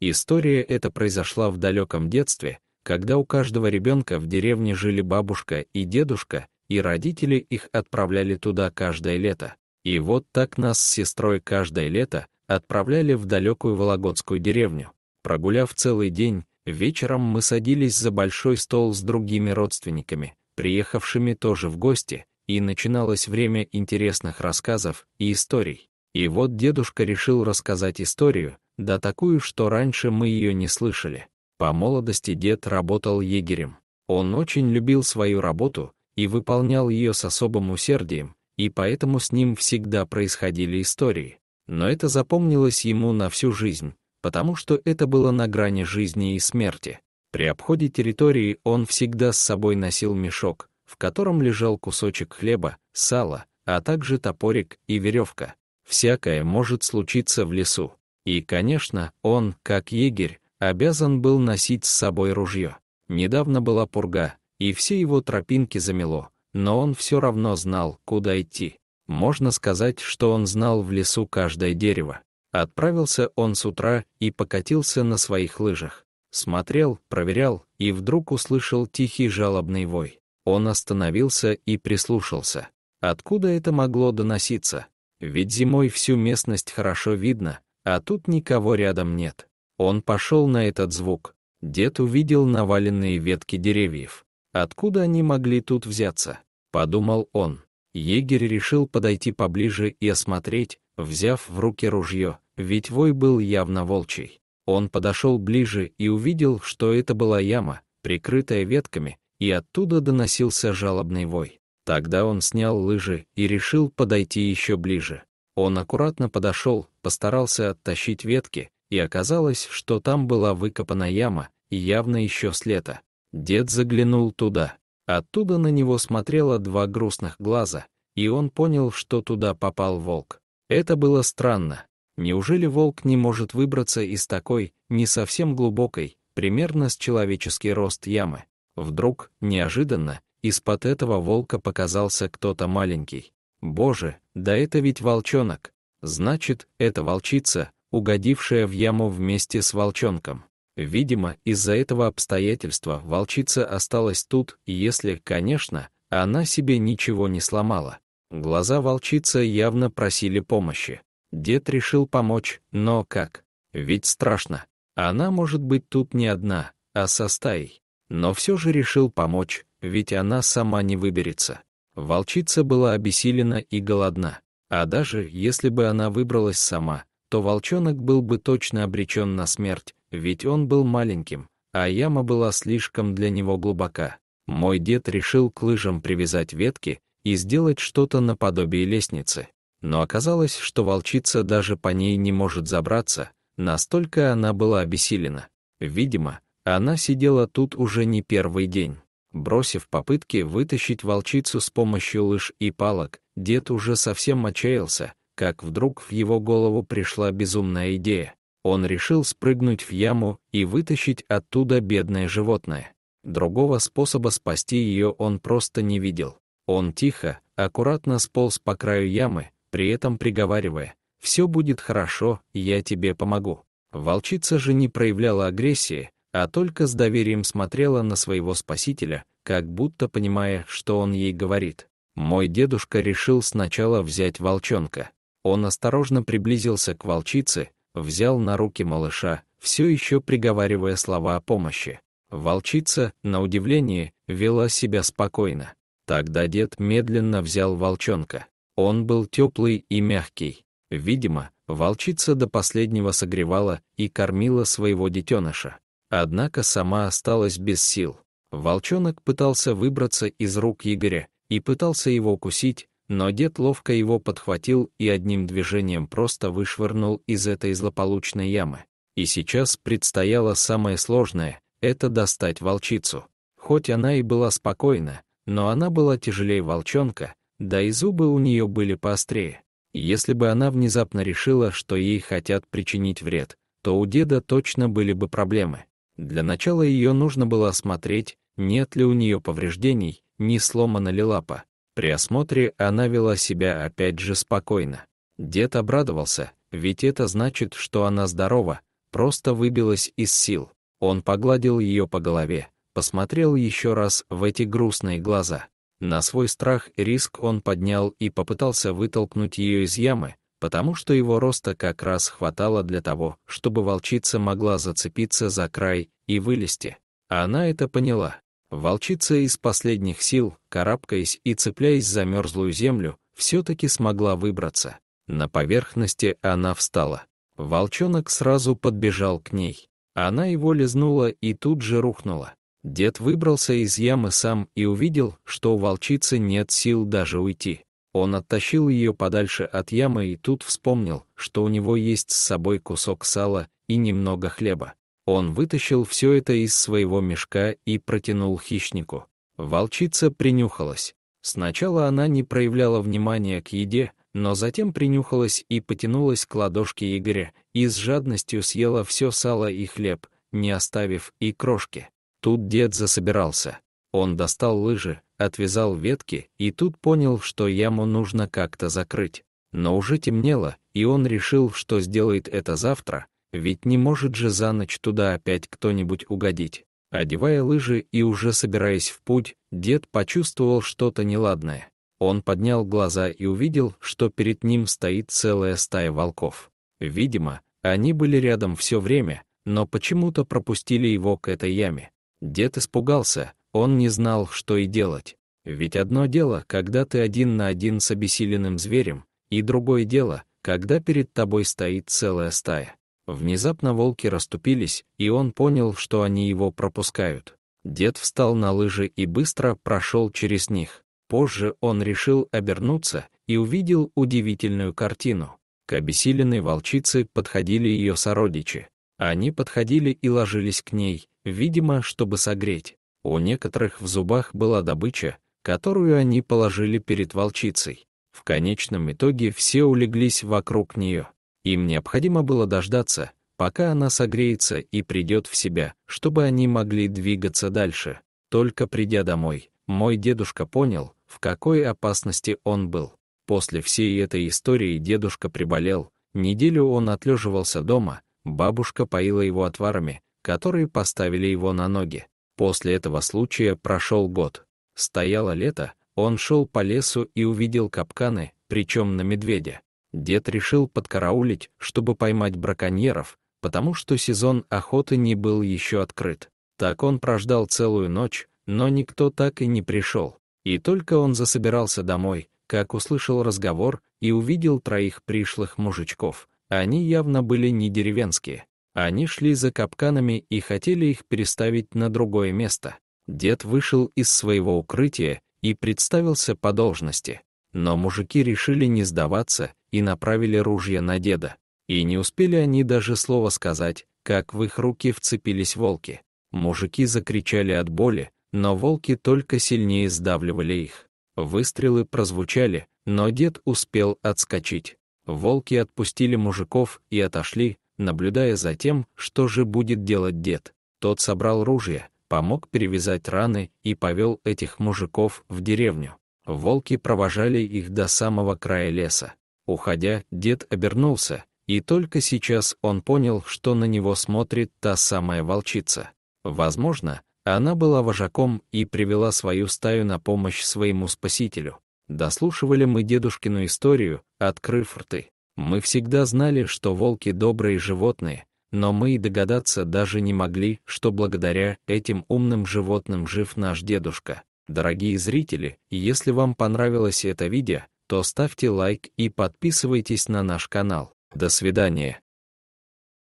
История эта произошла в далеком детстве, когда у каждого ребенка в деревне жили бабушка и дедушка, и родители их отправляли туда каждое лето. И вот так нас с сестрой каждое лето отправляли в далекую Вологодскую деревню. Прогуляв целый день, вечером мы садились за большой стол с другими родственниками, приехавшими тоже в гости, и начиналось время интересных рассказов и историй. И вот дедушка решил рассказать историю, да такую, что раньше мы ее не слышали. По молодости дед работал егерем. Он очень любил свою работу и выполнял ее с особым усердием, и поэтому с ним всегда происходили истории. Но это запомнилось ему на всю жизнь, потому что это было на грани жизни и смерти. При обходе территории он всегда с собой носил мешок, в котором лежал кусочек хлеба, сала, а также топорик и веревка всякое может случиться в лесу. И, конечно, он, как егерь, обязан был носить с собой ружье. Недавно была пурга, и все его тропинки замело, но он все равно знал, куда идти. Можно сказать, что он знал в лесу каждое дерево. Отправился он с утра и покатился на своих лыжах. Смотрел, проверял и вдруг услышал тихий жалобный вой. Он остановился и прислушался. Откуда это могло доноситься? Ведь зимой всю местность хорошо видно, а тут никого рядом нет. Он пошел на этот звук. Дед увидел наваленные ветки деревьев. Откуда они могли тут взяться? Подумал он. Егерь решил подойти поближе и осмотреть, взяв в руки ружье, ведь вой был явно волчий. Он подошел ближе и увидел, что это была яма, прикрытая ветками, и оттуда доносился жалобный вой. Тогда он снял лыжи и решил подойти еще ближе. Он аккуратно подошел, постарался оттащить ветки, и оказалось, что там была выкопана яма, и явно еще с лета. Дед заглянул туда. Оттуда на него смотрело два грустных глаза, и он понял, что туда попал волк. Это было странно. Неужели волк не может выбраться из такой, не совсем глубокой, примерно с человеческий рост ямы? Вдруг, неожиданно, из-под этого волка показался кто-то маленький. Боже, да это ведь волчонок. Значит, это волчица, угодившая в яму вместе с волчонком. Видимо, из-за этого обстоятельства волчица осталась тут, если, конечно, она себе ничего не сломала. Глаза волчицы явно просили помощи. Дед решил помочь, но как? Ведь страшно. Она может быть тут не одна, а со стаей. Но все же решил помочь, ведь она сама не выберется. Волчица была обессилена и голодна. А даже если бы она выбралась сама, то волчонок был бы точно обречен на смерть, ведь он был маленьким, а яма была слишком для него глубока. Мой дед решил к лыжам привязать ветки и сделать что-то наподобие лестницы. Но оказалось, что волчица даже по ней не может забраться, настолько она была обессилена. Видимо, она сидела тут уже не первый день. Бросив попытки вытащить волчицу с помощью лыж и палок, дед уже совсем отчаялся, как вдруг в его голову пришла безумная идея. Он решил спрыгнуть в яму и вытащить оттуда бедное животное. Другого способа спасти ее он просто не видел. Он тихо, аккуратно сполз по краю ямы, при этом приговаривая «Все будет хорошо, я тебе помогу». Волчица же не проявляла агрессии, а только с доверием смотрела на своего спасителя, как будто понимая, что он ей говорит. Мой дедушка решил сначала взять волчонка. Он осторожно приблизился к волчице, взял на руки малыша, все еще приговаривая слова о помощи. Волчица, на удивление, вела себя спокойно. Тогда дед медленно взял волчонка. Он был теплый и мягкий. Видимо, волчица до последнего согревала и кормила своего детеныша. Однако сама осталась без сил. Волчонок пытался выбраться из рук Игоря и пытался его укусить, но дед ловко его подхватил и одним движением просто вышвырнул из этой злополучной ямы. И сейчас предстояло самое сложное — это достать волчицу. Хоть она и была спокойна, но она была тяжелее волчонка, да и зубы у нее были поострее. Если бы она внезапно решила, что ей хотят причинить вред, то у деда точно были бы проблемы. Для начала ее нужно было осмотреть, нет ли у нее повреждений, не сломана ли лапа. При осмотре она вела себя опять же спокойно. Дед обрадовался, ведь это значит, что она здорова, просто выбилась из сил. Он погладил ее по голове, посмотрел еще раз в эти грустные глаза. На свой страх и риск он поднял и попытался вытолкнуть ее из ямы, потому что его роста как раз хватало для того, чтобы волчица могла зацепиться за край и вылезти. А Она это поняла. Волчица из последних сил, карабкаясь и цепляясь за мерзлую землю, все-таки смогла выбраться. На поверхности она встала. Волчонок сразу подбежал к ней. Она его лизнула и тут же рухнула. Дед выбрался из ямы сам и увидел, что у волчицы нет сил даже уйти. Он оттащил ее подальше от ямы и тут вспомнил, что у него есть с собой кусок сала и немного хлеба. Он вытащил все это из своего мешка и протянул хищнику. Волчица принюхалась. Сначала она не проявляла внимания к еде, но затем принюхалась и потянулась к ладошке Игоря и с жадностью съела все сало и хлеб, не оставив и крошки. Тут дед засобирался. Он достал лыжи, отвязал ветки и тут понял, что яму нужно как-то закрыть. Но уже темнело, и он решил, что сделает это завтра, ведь не может же за ночь туда опять кто-нибудь угодить. Одевая лыжи и уже собираясь в путь, дед почувствовал что-то неладное. Он поднял глаза и увидел, что перед ним стоит целая стая волков. Видимо, они были рядом все время, но почему-то пропустили его к этой яме. Дед испугался, он не знал, что и делать. Ведь одно дело, когда ты один на один с обессиленным зверем, и другое дело, когда перед тобой стоит целая стая. Внезапно волки расступились, и он понял, что они его пропускают. Дед встал на лыжи и быстро прошел через них. Позже он решил обернуться и увидел удивительную картину. К обессиленной волчице подходили ее сородичи. Они подходили и ложились к ней, видимо, чтобы согреть. У некоторых в зубах была добыча, которую они положили перед волчицей. В конечном итоге все улеглись вокруг нее. Им необходимо было дождаться, пока она согреется и придет в себя, чтобы они могли двигаться дальше. Только придя домой, мой дедушка понял, в какой опасности он был. После всей этой истории дедушка приболел, неделю он отлеживался дома, бабушка поила его отварами, которые поставили его на ноги. После этого случая прошел год. Стояло лето, он шел по лесу и увидел капканы, причем на медведя. Дед решил подкараулить, чтобы поймать браконьеров, потому что сезон охоты не был еще открыт. Так он прождал целую ночь, но никто так и не пришел. И только он засобирался домой, как услышал разговор и увидел троих пришлых мужичков. Они явно были не деревенские. Они шли за капканами и хотели их переставить на другое место. Дед вышел из своего укрытия и представился по должности. Но мужики решили не сдаваться и направили ружья на деда. И не успели они даже слова сказать, как в их руки вцепились волки. Мужики закричали от боли, но волки только сильнее сдавливали их. Выстрелы прозвучали, но дед успел отскочить. Волки отпустили мужиков и отошли, наблюдая за тем, что же будет делать дед. Тот собрал ружье, помог перевязать раны и повел этих мужиков в деревню. Волки провожали их до самого края леса. Уходя, дед обернулся, и только сейчас он понял, что на него смотрит та самая волчица. Возможно, она была вожаком и привела свою стаю на помощь своему спасителю. Дослушивали мы дедушкину историю, открыв рты. Мы всегда знали, что волки добрые животные, но мы и догадаться даже не могли, что благодаря этим умным животным жив наш дедушка. Дорогие зрители, если вам понравилось это видео, то ставьте лайк и подписывайтесь на наш канал. До свидания.